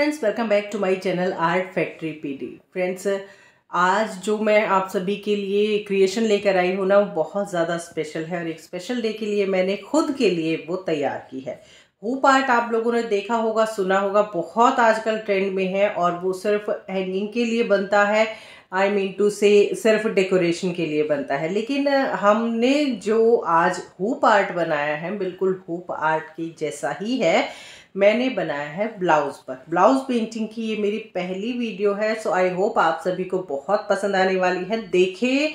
friends welcome back to my channel art factory PD friends आज जो मैं आप सभी के लिए क्रिएशन लेकर आई हूँ ना वो बहुत ज़्यादा स्पेशल है और एक स्पेशल डे के लिए मैंने खुद के लिए वो तैयार की है वो आर्ट आप लोगों ने देखा होगा सुना होगा बहुत आजकल ट्रेंड में है और वो सिर्फ हैंगिंग के लिए बनता है आई मीन टू से सिर्फ डेकोरेशन के लिए बनता है लेकिन हमने जो आज हुप आर्ट बनाया है बिल्कुल हूप आर्ट की जैसा ही है मैंने बनाया है ब्लाउज़ पर ब्लाउज़ पेंटिंग की ये मेरी पहली वीडियो है सो आई होप आप सभी को बहुत पसंद आने वाली है देखें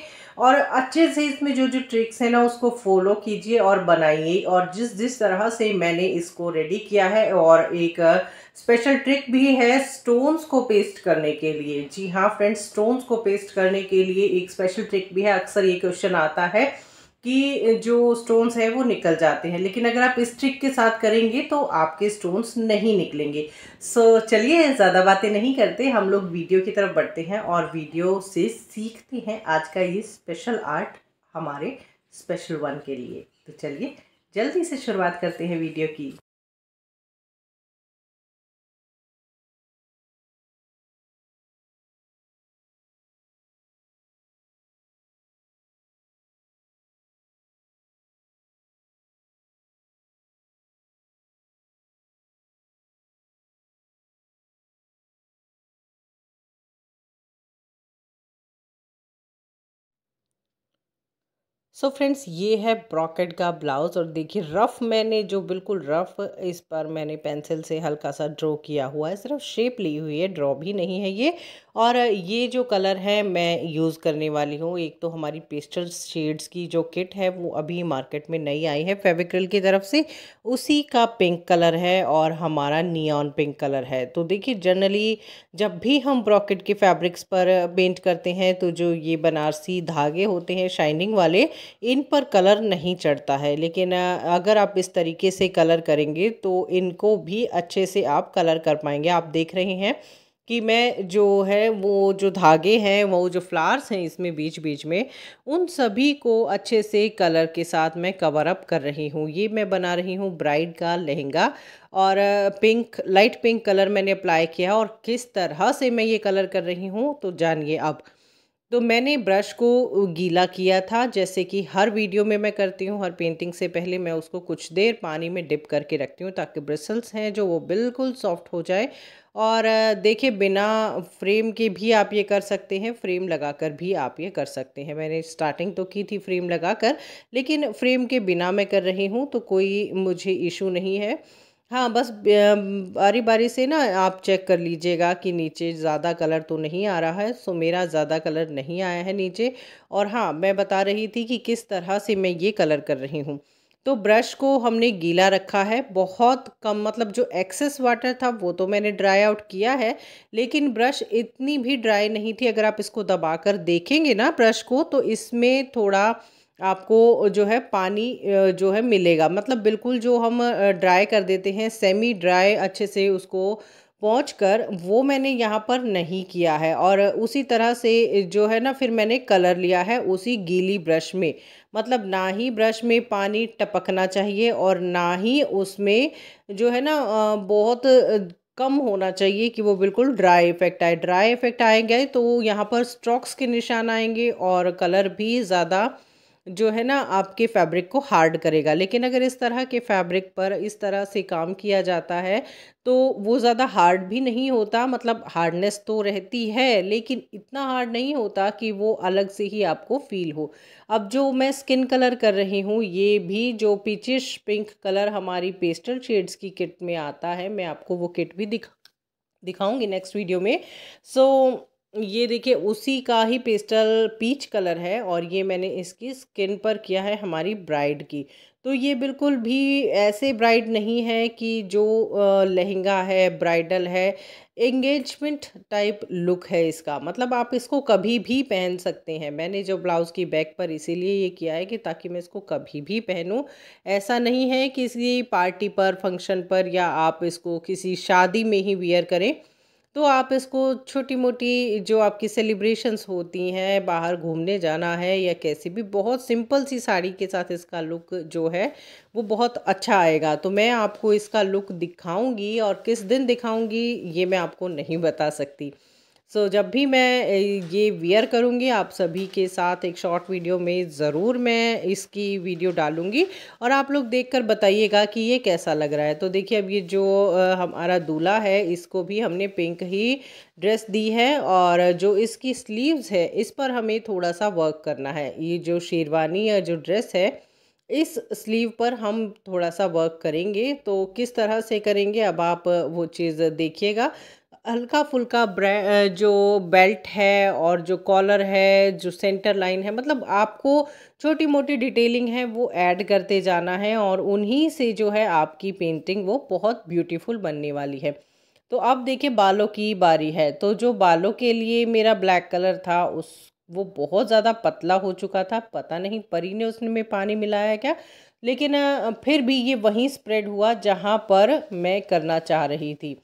और अच्छे से इसमें जो जो ट्रिक्स हैं ना उसको फॉलो कीजिए और बनाइए और जिस जिस तरह से मैंने इसको रेडी किया है और एक स्पेशल ट्रिक भी है स्टोन्स को पेस्ट करने के लिए जी हाँ फ्रेंड्स स्टोन्स को पेस्ट करने के लिए एक स्पेशल ट्रिक भी है अक्सर ये क्वेश्चन आता है कि जो स्टोन्स है वो निकल जाते हैं लेकिन अगर आप इस ट्रिक के साथ करेंगे तो आपके स्टोन्स नहीं निकलेंगे सो so, चलिए ज़्यादा बातें नहीं करते हम लोग वीडियो की तरफ बढ़ते हैं और वीडियो से सीखते हैं आज का ये स्पेशल आर्ट हमारे स्पेशल वन के लिए तो चलिए जल्दी से शुरुआत करते हैं वीडियो की सो so फ्रेंड्स ये है ब्रॉकेट का ब्लाउज़ और देखिए रफ़ मैंने जो बिल्कुल रफ़ इस पर मैंने पेंसिल से हल्का सा ड्रॉ किया हुआ है सिर्फ शेप ली हुई है ड्रॉ भी नहीं है ये और ये जो कलर है मैं यूज़ करने वाली हूँ एक तो हमारी पेस्टल शेड्स की जो किट है वो अभी मार्केट में नई आई है फेविक्रिल की तरफ से उसी का पिंक कलर है और हमारा नियॉन पिंक कलर है तो देखिए जनरली जब भी हम ब्रॉकेट के फैब्रिक्स पर पेंट करते हैं तो जो ये बनारसी धागे होते हैं शाइनिंग वाले इन पर कलर नहीं चढ़ता है लेकिन अगर आप इस तरीके से कलर करेंगे तो इनको भी अच्छे से आप कलर कर पाएंगे आप देख रहे हैं कि मैं जो है वो जो धागे हैं वो जो फ्लावर्स हैं इसमें बीच बीच में उन सभी को अच्छे से कलर के साथ मैं कवर अप कर रही हूँ ये मैं बना रही हूँ ब्राइड का लहंगा और पिंक लाइट पिंक कलर मैंने अप्लाई किया और किस तरह से मैं ये कलर कर रही हूँ तो जानिए अब तो मैंने ब्रश को गीला किया था जैसे कि हर वीडियो में मैं करती हूँ हर पेंटिंग से पहले मैं उसको कुछ देर पानी में डिप करके रखती हूँ ताकि ब्रिसल्स हैं जो वो बिल्कुल सॉफ्ट हो जाए और देखिए बिना फ्रेम के भी आप ये कर सकते हैं फ्रेम लगाकर भी आप ये कर सकते हैं मैंने स्टार्टिंग तो की थी फ्रेम लगाकर लेकिन फ्रेम के बिना मैं कर रही हूँ तो कोई मुझे इशू नहीं है हाँ बस बारी बारी से ना आप चेक कर लीजिएगा कि नीचे ज़्यादा कलर तो नहीं आ रहा है सो मेरा ज़्यादा कलर नहीं आया है नीचे और हाँ मैं बता रही थी कि किस तरह से मैं ये कलर कर रही हूँ तो ब्रश को हमने गीला रखा है बहुत कम मतलब जो एक्सेस वाटर था वो तो मैंने ड्राई आउट किया है लेकिन ब्रश इतनी भी ड्राई नहीं थी अगर आप इसको दबा कर देखेंगे ना ब्रश को तो इसमें थोड़ा आपको जो है पानी जो है मिलेगा मतलब बिल्कुल जो हम ड्राई कर देते हैं सेमी ड्राई अच्छे से उसको पहुँच कर वो मैंने यहाँ पर नहीं किया है और उसी तरह से जो है ना फिर मैंने कलर लिया है उसी गीली ब्रश में मतलब ना ही ब्रश में पानी टपकना चाहिए और ना ही उसमें जो है ना बहुत कम होना चाहिए कि वो बिल्कुल ड्राई इफेक्ट आए ड्राई इफेक्ट आएंगे तो यहाँ पर स्ट्रोक्स के निशान आएंगे और कलर भी ज़्यादा जो है ना आपके फैब्रिक को हार्ड करेगा लेकिन अगर इस तरह के फैब्रिक पर इस तरह से काम किया जाता है तो वो ज़्यादा हार्ड भी नहीं होता मतलब हार्डनेस तो रहती है लेकिन इतना हार्ड नहीं होता कि वो अलग से ही आपको फील हो अब जो मैं स्किन कलर कर रही हूँ ये भी जो पीचिश पिंक कलर हमारी पेस्टल शेड्स की किट में आता है मैं आपको वो किट भी दिखा दिखाऊँगी नेक्स्ट वीडियो में सो so, ये देखिए उसी का ही पेस्टल पीच कलर है और ये मैंने इसकी स्किन पर किया है हमारी ब्राइड की तो ये बिल्कुल भी ऐसे ब्राइड नहीं है कि जो लहंगा है ब्राइडल है एंगेजमेंट टाइप लुक है इसका मतलब आप इसको कभी भी पहन सकते हैं मैंने जो ब्लाउज़ की बैक पर इसीलिए ये किया है कि ताकि मैं इसको कभी भी पहनूं ऐसा नहीं है किसी पार्टी पर फंक्शन पर या आप इसको किसी शादी में ही वियर करें तो आप इसको छोटी मोटी जो आपकी सेलिब्रेशंस होती हैं बाहर घूमने जाना है या कैसी भी बहुत सिंपल सी साड़ी के साथ इसका लुक जो है वो बहुत अच्छा आएगा तो मैं आपको इसका लुक दिखाऊंगी और किस दिन दिखाऊंगी ये मैं आपको नहीं बता सकती सो so, जब भी मैं ये वियर करूँगी आप सभी के साथ एक शॉर्ट वीडियो में ज़रूर मैं इसकी वीडियो डालूँगी और आप लोग देखकर बताइएगा कि ये कैसा लग रहा है तो देखिए अब ये जो हमारा दूल्हा है इसको भी हमने पिंक ही ड्रेस दी है और जो इसकी स्लीव्स है इस पर हमें थोड़ा सा वर्क करना है ये जो शेरवानी या जो ड्रेस है इस स्लीव पर हम थोड़ा सा वर्क करेंगे तो किस तरह से करेंगे अब आप वो चीज़ देखिएगा हल्का फुल्का जो बेल्ट है और जो कॉलर है जो सेंटर लाइन है मतलब आपको छोटी मोटी डिटेलिंग है वो ऐड करते जाना है और उन्हीं से जो है आपकी पेंटिंग वो बहुत ब्यूटीफुल बनने वाली है तो अब देखिए बालों की बारी है तो जो बालों के लिए मेरा ब्लैक कलर था उस वो बहुत ज़्यादा पतला हो चुका था पता नहीं परी ने उसमें पानी मिलाया क्या लेकिन फिर भी ये वहीं स्प्रेड हुआ जहाँ पर मैं करना चाह रही थी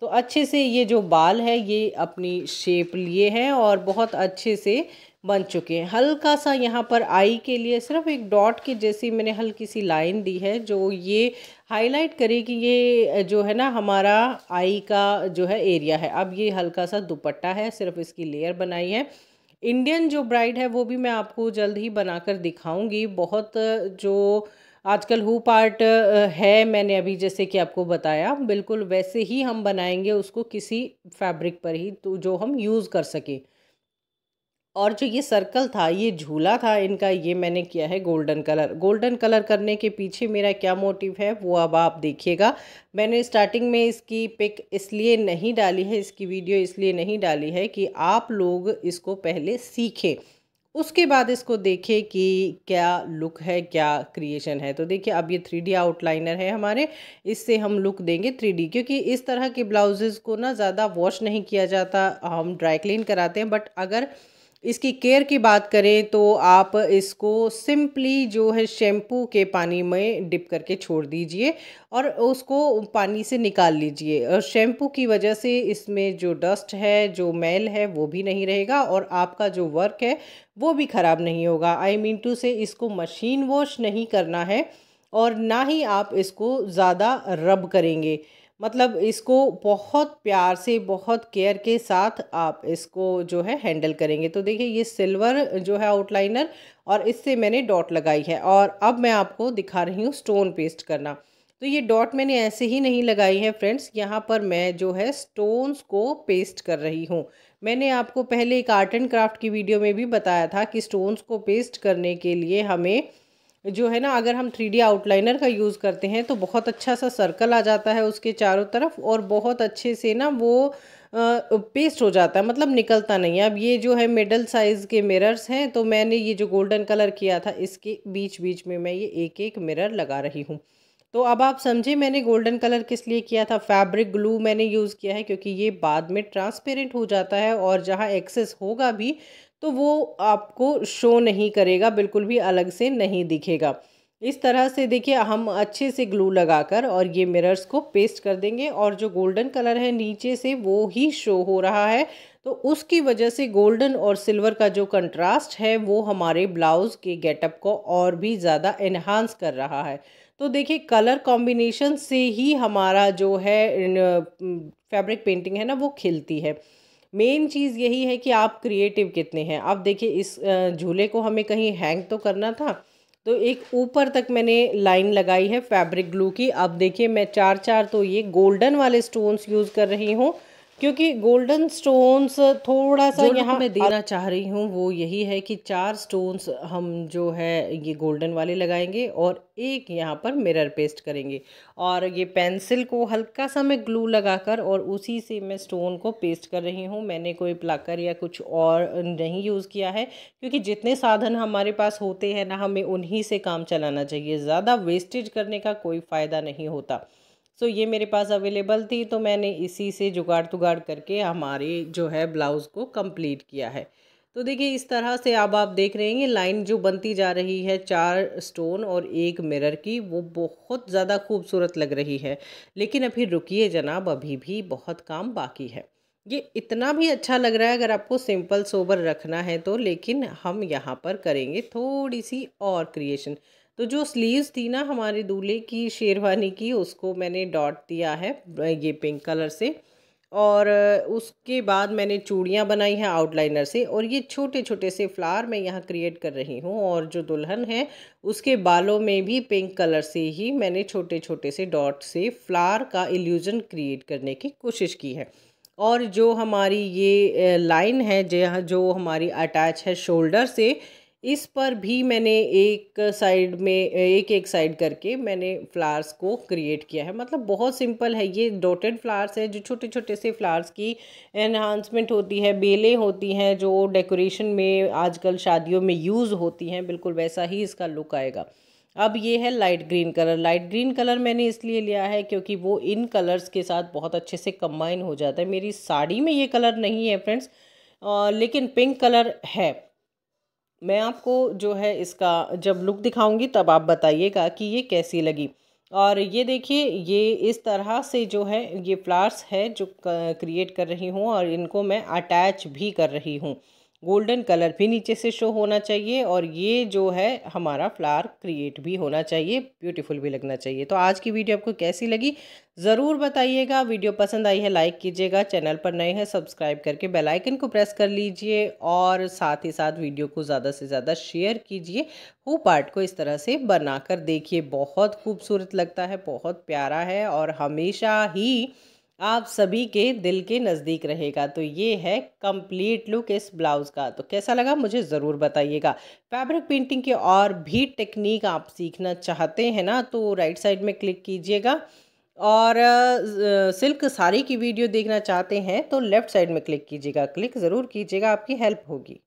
तो अच्छे से ये जो बाल है ये अपनी शेप लिए हैं और बहुत अच्छे से बन चुके हैं हल्का सा यहाँ पर आई के लिए सिर्फ एक डॉट के जैसी मैंने हल्की सी लाइन दी है जो ये हाईलाइट करे कि ये जो है ना हमारा आई का जो है एरिया है अब ये हल्का सा दुपट्टा है सिर्फ इसकी लेयर बनाई है इंडियन जो ब्राइड है वो भी मैं आपको जल्द ही बनाकर दिखाऊंगी बहुत जो आजकल हु पार्ट है मैंने अभी जैसे कि आपको बताया बिल्कुल वैसे ही हम बनाएंगे उसको किसी फैब्रिक पर ही तो जो हम यूज़ कर सकें और जो ये सर्कल था ये झूला था इनका ये मैंने किया है गोल्डन कलर गोल्डन कलर करने के पीछे मेरा क्या मोटिव है वो अब आप देखिएगा मैंने स्टार्टिंग में इसकी पिक इसलिए नहीं डाली है इसकी वीडियो इसलिए नहीं डाली है कि आप लोग इसको पहले सीखें उसके बाद इसको देखें कि क्या लुक है क्या क्रिएशन है तो देखिए अब ये थ्री डी आउटलाइनर है हमारे इससे हम लुक देंगे थ्री डी क्योंकि इस तरह के ब्लाउजेज़ को ना ज़्यादा वॉश नहीं किया जाता हम ड्राई क्लीन कराते हैं बट अगर इसकी केयर की बात करें तो आप इसको सिंपली जो है शैम्पू के पानी में डिप करके छोड़ दीजिए और उसको पानी से निकाल लीजिए और शैम्पू की वजह से इसमें जो डस्ट है जो मैल है वो भी नहीं रहेगा और आपका जो वर्क है वो भी ख़राब नहीं होगा आई मीन टू से इसको मशीन वॉश नहीं करना है और ना ही आप इसको ज़्यादा रब करेंगे मतलब इसको बहुत प्यार से बहुत केयर के साथ आप इसको जो है हैंडल करेंगे तो देखिए ये सिल्वर जो है आउटलाइनर और इससे मैंने डॉट लगाई है और अब मैं आपको दिखा रही हूँ स्टोन पेस्ट करना तो ये डॉट मैंने ऐसे ही नहीं लगाई है फ्रेंड्स यहाँ पर मैं जो है स्टोन्स को पेस्ट कर रही हूँ मैंने आपको पहले एक आर्ट एंड क्राफ्ट की वीडियो में भी बताया था कि स्टोन्स को पेस्ट करने के लिए हमें जो है ना अगर हम थ्री आउटलाइनर का यूज़ करते हैं तो बहुत अच्छा सा सर्कल आ जाता है उसके चारों तरफ और बहुत अच्छे से ना वो पेस्ट हो जाता है मतलब निकलता नहीं है अब ये जो है मिडल साइज़ के मिरर्स हैं तो मैंने ये जो गोल्डन कलर किया था इसके बीच बीच में मैं ये एक एक मिरर लगा रही हूँ तो अब आप समझे मैंने गोल्डन कलर किस लिए किया था फैब्रिक ग्लू मैंने यूज़ किया है क्योंकि ये बाद में ट्रांसपेरेंट हो जाता है और जहाँ एक्सेस होगा भी तो वो आपको शो नहीं करेगा बिल्कुल भी अलग से नहीं दिखेगा इस तरह से देखिए हम अच्छे से ग्लू लगाकर और ये मिरर्स को पेस्ट कर देंगे और जो गोल्डन कलर है नीचे से वो ही शो हो रहा है तो उसकी वजह से गोल्डन और सिल्वर का जो कंट्रास्ट है वो हमारे ब्लाउज़ के गेटअप को और भी ज़्यादा इन्हांस कर रहा है तो देखिए कलर कॉम्बिनेशन से ही हमारा जो है फैब्रिक पेंटिंग है ना वो खिलती है मेन चीज़ यही है कि आप क्रिएटिव कितने हैं आप देखिए इस झूले को हमें कहीं हैंग तो करना था तो एक ऊपर तक मैंने लाइन लगाई है फैब्रिक ग्लू की अब देखिए मैं चार चार तो ये गोल्डन वाले स्टोन्स यूज़ कर रही हूँ क्योंकि गोल्डन स्टोन्स थोड़ा सा यहाँ मैं देना चाह रही हूँ वो यही है कि चार स्टोन्स हम जो है ये गोल्डन वाले लगाएंगे और एक यहाँ पर मिरर पेस्ट करेंगे और ये पेंसिल को हल्का सा मैं ग्लू लगाकर और उसी से मैं स्टोन को पेस्ट कर रही हूँ मैंने कोई प्लाकर या कुछ और नहीं यूज़ किया है क्योंकि जितने साधन हमारे पास होते हैं ना हमें उन्हीं से काम चलाना चाहिए ज़्यादा वेस्टेज करने का कोई फ़ायदा नहीं होता सो तो ये मेरे पास अवेलेबल थी तो मैंने इसी से जुगाड़ तुगाड़ करके हमारे जो है ब्लाउज़ को कंप्लीट किया है तो देखिए इस तरह से अब आप देख रहे हैं लाइन जो बनती जा रही है चार स्टोन और एक मिरर की वो बहुत ज़्यादा खूबसूरत लग रही है लेकिन अभी रुकिए जनाब अभी भी बहुत काम बाकी है ये इतना भी अच्छा लग रहा है अगर आपको सिंपल सोबर रखना है तो लेकिन हम यहाँ पर करेंगे थोड़ी सी और क्रिएशन तो जो स्लीव्स थी ना हमारे दूल्हे की शेरवानी की उसको मैंने डॉट दिया है ये पिंक कलर से और उसके बाद मैंने चूड़ियाँ बनाई हैं आउटलाइनर से और ये छोटे छोटे से फ्लावर मैं यहाँ क्रिएट कर रही हूँ और जो दुल्हन है उसके बालों में भी पिंक कलर से ही मैंने छोटे छोटे से डॉट से फ्लावर का इल्यूज़न क्रिएट करने की कोशिश की है और जो हमारी ये लाइन है जो हमारी अटैच है शोल्डर से इस पर भी मैंने एक साइड में एक एक साइड करके मैंने फ्लावर्स को क्रिएट किया है मतलब बहुत सिंपल है ये डॉटेड फ्लावर्स है जो छोटे छोटे से फ्लावर्स की एनहांसमेंट होती है बेलें होती हैं जो डेकोरेशन में आजकल शादियों में यूज़ होती हैं बिल्कुल वैसा ही इसका लुक आएगा अब ये है light green colour light green colour मैंने इसलिए लिया है क्योंकि वो इन कलर्स के साथ बहुत अच्छे से कंबाइन हो जाता है मेरी साड़ी में ये कलर नहीं है फ्रेंड्स लेकिन पिंक कलर है मैं आपको जो है इसका जब लुक दिखाऊंगी तब आप बताइएगा कि ये कैसी लगी और ये देखिए ये इस तरह से जो है ये फ्लावर्स है जो क्रिएट कर रही हूँ और इनको मैं अटैच भी कर रही हूँ गोल्डन कलर भी नीचे से शो होना चाहिए और ये जो है हमारा फ्लावर क्रिएट भी होना चाहिए ब्यूटीफुल भी लगना चाहिए तो आज की वीडियो आपको कैसी लगी ज़रूर बताइएगा वीडियो पसंद आई है लाइक कीजिएगा चैनल पर नए हैं सब्सक्राइब करके बेल आइकन को प्रेस कर लीजिए और साथ ही साथ वीडियो को ज़्यादा से ज़्यादा शेयर कीजिए वो पार्ट को इस तरह से बनाकर देखिए बहुत खूबसूरत लगता है बहुत प्यारा है और हमेशा ही आप सभी के दिल के नज़दीक रहेगा तो ये है कंप्लीट लुक इस ब्लाउज़ का तो कैसा लगा मुझे ज़रूर बताइएगा फैब्रिक पेंटिंग के और भी टेक्निक आप सीखना चाहते हैं ना तो राइट साइड में क्लिक कीजिएगा और सिल्क साड़ी की वीडियो देखना चाहते हैं तो लेफ़्ट साइड में क्लिक कीजिएगा क्लिक ज़रूर कीजिएगा आपकी हेल्प होगी